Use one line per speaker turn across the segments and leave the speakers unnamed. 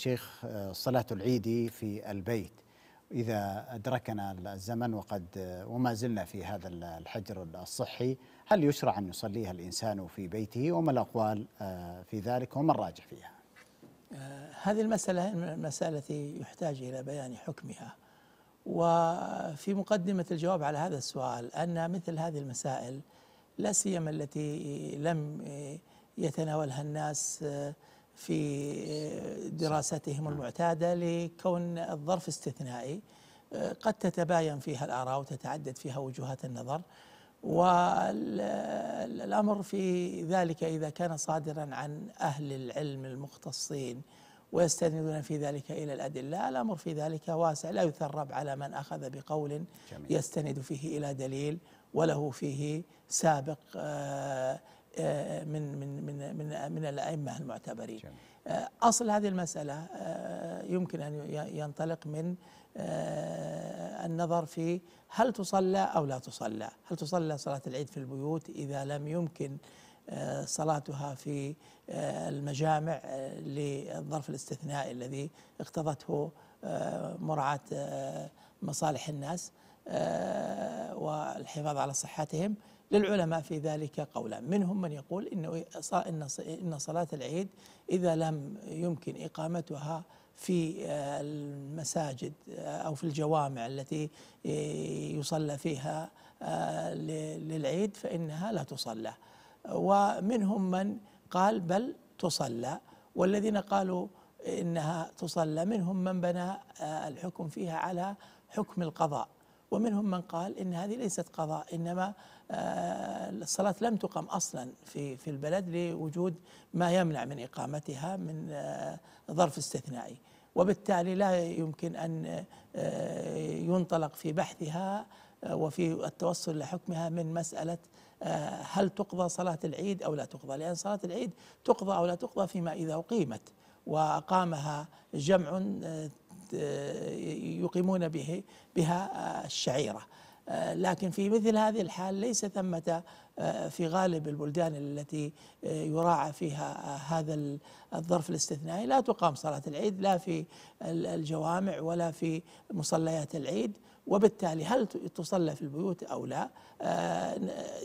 شيخ آه، صلاة العيد في البيت إذا أدركنا الزمن وقد آه، وما زلنا في هذا الحجر الصحي هل يشرع أن يصليها الإنسان في بيته وما الأقوال آه، في ذلك وما الراجح فيها هذه المسألة المسألة التي يحتاج إلى بيان حكمها وفي مقدمة الجواب على هذا السؤال أن مثل هذه المسائل لا سيما التي لم يتناولها الناس في دراستهم المعتادة لكون الظرف استثنائي قد تتباين فيها الآراء وتتعدد فيها وجهات النظر والأمر في ذلك إذا كان صادرا عن أهل العلم المختصين ويستندون في ذلك إلى الأدلة الأمر في ذلك واسع لا يثرب على من أخذ بقول جميل. يستند فيه إلى دليل وله فيه سابق آه، آه، من من من من, من الائمه المعتبرين آه، اصل هذه المساله آه، يمكن ان ينطلق من النظر في هل تصلى او لا تصلى هل تصلى صلاه العيد في البيوت اذا لم يمكن صلاتها في المجامع للظرف الاستثنائي الذي اقتضته مراعاة مصالح الناس والحفاظ على صحتهم للعلماء في ذلك قولا منهم من يقول إنه إن صلاة العيد إذا لم يمكن إقامتها في آه، المساجد آه، أو في الجوامع التي آه، يصلى فيها للعيد فإنها لا تصلى ومنهم من قال بل تصلى والذين قالوا إنها تصلى منهم من بنى الحكم فيها على حكم القضاء ومنهم من قال إن هذه ليست قضاء إنما آه، الصلاة لم تقم أصلا في في البلد لوجود ما يمنع من إقامتها من آه، ظرف استثنائي وبالتالي لا يمكن أن آه، ينطلق في بحثها وفي التوصل لحكمها من مسألة هل تقضى صلاة العيد أو لا تقضى لأن صلاة العيد تقضى أو لا تقضى فيما إذا أقيمت وأقامها جمع يقيمون به بها الشعيرة آه، لكن في مثل هذه الحال ليس ثمة آه، في غالب البلدان التي آه، يراعى فيها هذا الظرف الاستثنائي لا تقام صلاة العيد لا في الجوامع ولا في مصليات العيد وبالتالي هل تصلى في البيوت أو لا آه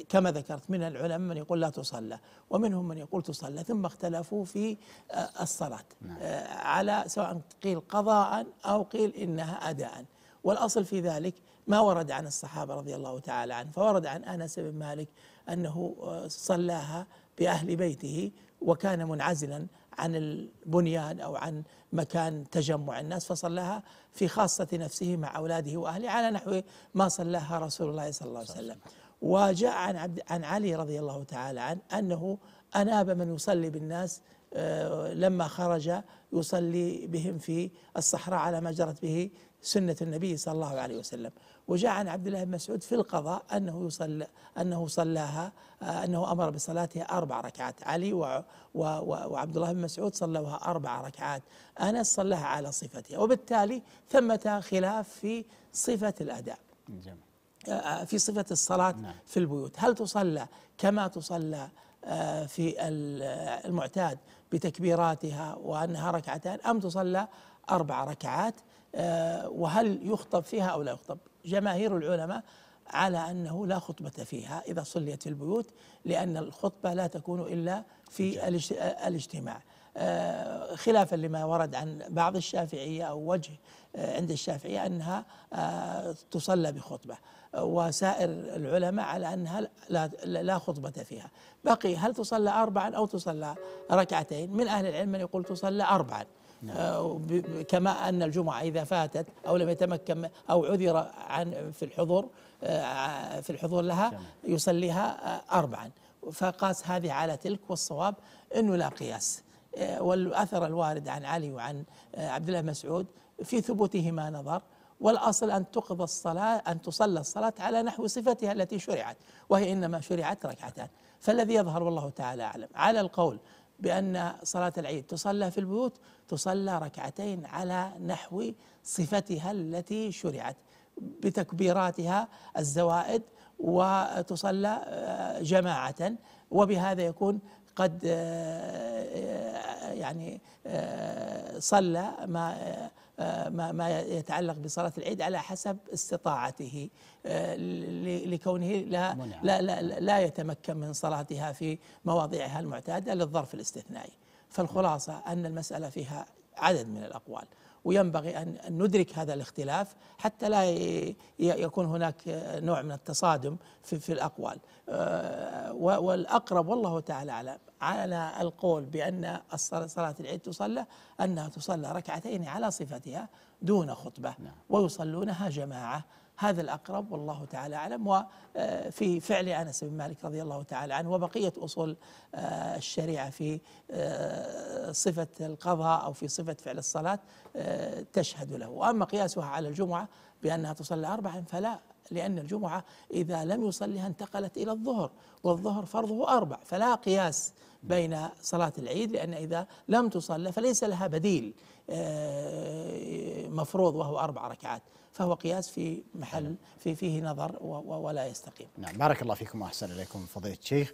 كما ذكرت من العلماء من يقول لا تصلى ومنهم من يقول تصلى ثم اختلفوا في آه الصلاة نعم. آه على سواء قيل قضاء أو قيل إنها أداء والأصل في ذلك ما ورد عن الصحابة رضي الله تعالى عنه فورد عن أنس بن مالك أنه آه، صلاها بأهل بيته وكان منعزلا عن البنيان أو عن مكان تجمع الناس فصلاها في خاصة نفسه مع أولاده وأهله على نحو ما صلاها رسول الله صلى الله عليه وسلم وجاء عن, عبد عن علي رضي الله تعالى عنه أنه أناب من يصلي بالناس آه، لما خرج يصلي بهم في الصحراء على ما جرت به سنة النبي صلى الله عليه وسلم وجاء عن عبد الله بن مسعود في القضاء أنه يصلى أنه صلاها آه، أنه أمر بصلاتها أربع ركعات علي و و وعبد الله بن مسعود صلوها أربع ركعات أنس صلاها على صفتها وبالتالي ثمة خلاف في صفة الأداء جميل. آه، في صفة الصلاة نعم. في البيوت هل تصلى كما تصلى آه، في آه، المعتاد بتكبيراتها وأنها ركعتان أم تصلى أربع ركعات آه، وهل يخطب فيها أو لا يخطب جماهير العلماء على أنه لا خطبة فيها إذا صليت في البيوت لأن الخطبة لا تكون إلا في الاجتماع آه، خلافا لما ورد عن بعض الشافعية أو وجه آه، عند الشافعية أنها آه، تصلى بخطبة وسائر العلماء على أنها لا خطبة فيها بقي هل تصلى أربعا أو تصلى ركعتين من أهل العلم من يقول تصلى أربعا نعم. كما أن الجمعة إذا فاتت أو لم يتمكن أو عذر عن في الحضور في الحضور لها يصليها أربعا فقاس هذه على تلك والصواب أنه لا قياس والأثر الوارد عن علي وعن آه، عبد الله مسعود في ثبوتهما نظر والأصل أن تقضى الصلاة أن تصلى الصلاة على نحو صفتها التي شرعت وهي إنما شرعت ركعتان فالذي يظهر والله تعالى أعلم على القول بأن صلاة العيد تصلى في البيوت تصلى ركعتين على نحو صفتها التي شرعت بتكبيراتها الزوائد وتصلى آه، جماعة وبهذا يكون قد آه، يعني آه، صلى ما آه، آه، ما ما يتعلق بصلاة العيد على حسب استطاعته لكونه لا لا, لا لا يتمكن من صلاتها في مواضعها المعتادة للظرف الاستثنائي فالخلاصة أن المسألة فيها عدد من الأقوال وينبغي أن ندرك هذا الاختلاف حتى لا يكون هناك نوع من التصادم في, في الأقوال آه، والأقرب والله تعالى أعلم على القول بأن صلاة العيد تصلى أنها تصلى ركعتين على صفتها دون خطبة نعم. ويصلونها جماعة هذا الأقرب والله تعالى أعلم وفي آه، فعل أنس بن مالك رضي الله تعالى عنه وبقية أصول آه، الشريعة في آه، صفة القضاء أو في صفة فعل الصلاة تشهد له وأما قياسها على الجمعة بأنها تصلى أربعا فلا لأن الجمعة إذا لم يصليها انتقلت إلى الظهر والظهر فرضه أربع فلا قياس بين صلاة العيد لأن إذا لم تصلى فليس لها بديل آه، مفروض وهو أربع ركعات فهو قياس في محل نعم. في فيه نظر ولا يستقيم نعم بارك الله فيكم وأحسن إليكم فضيلة الشيخ